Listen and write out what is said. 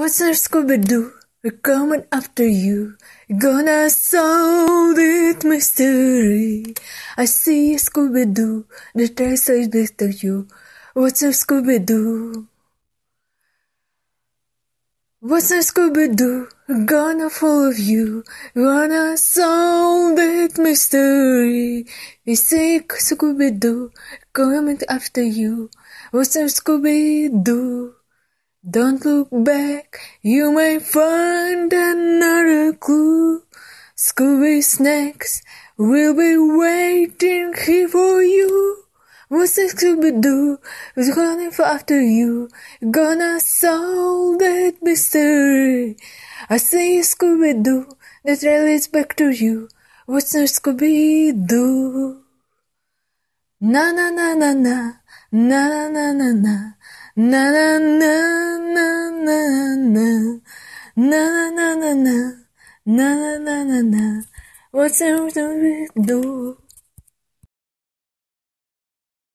What's a Scooby-Doo? We're coming after you. Gonna solve this mystery. I see a Scooby-Doo. The treasure is best of you. What's a Scooby-Doo? What's a Scooby-Doo? Gonna follow you. Gonna solve that mystery. We see Scooby-Doo coming after you. What's a Scooby-Doo? Don't look back, you may find another clue. Scooby Snacks will be waiting here for you. What's that Scooby Doo Who's running after you? Gonna solve that mystery. I say Scooby Doo, trail relates back to you. What's that Scooby Doo? Na na na na na, na na na na na na na na na na na na na na na na na na na na What's na na